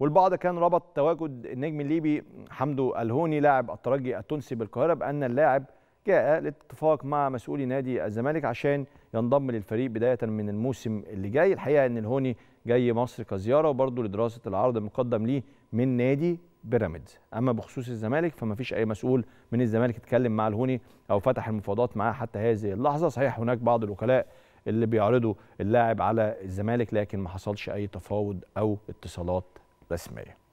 والبعض كان ربط تواجد النجم الليبي حمدو الهوني لاعب الترجي التونسي بالقاهره بان اللاعب جاء للاتفاق مع مسؤولي نادي الزمالك عشان ينضم للفريق بدايه من الموسم اللي جاي الحقيقه ان الهوني جاي مصر كزياره وبرضه لدراسه العرض المقدم ليه من نادي بيراميدز اما بخصوص الزمالك فما فيش اي مسؤول من الزمالك اتكلم مع الهوني او فتح المفاوضات معاه حتى هذه اللحظه صحيح هناك بعض الوكلاء اللي بيعرضوا اللاعب على الزمالك لكن ما حصلش اي تفاوض او اتصالات me.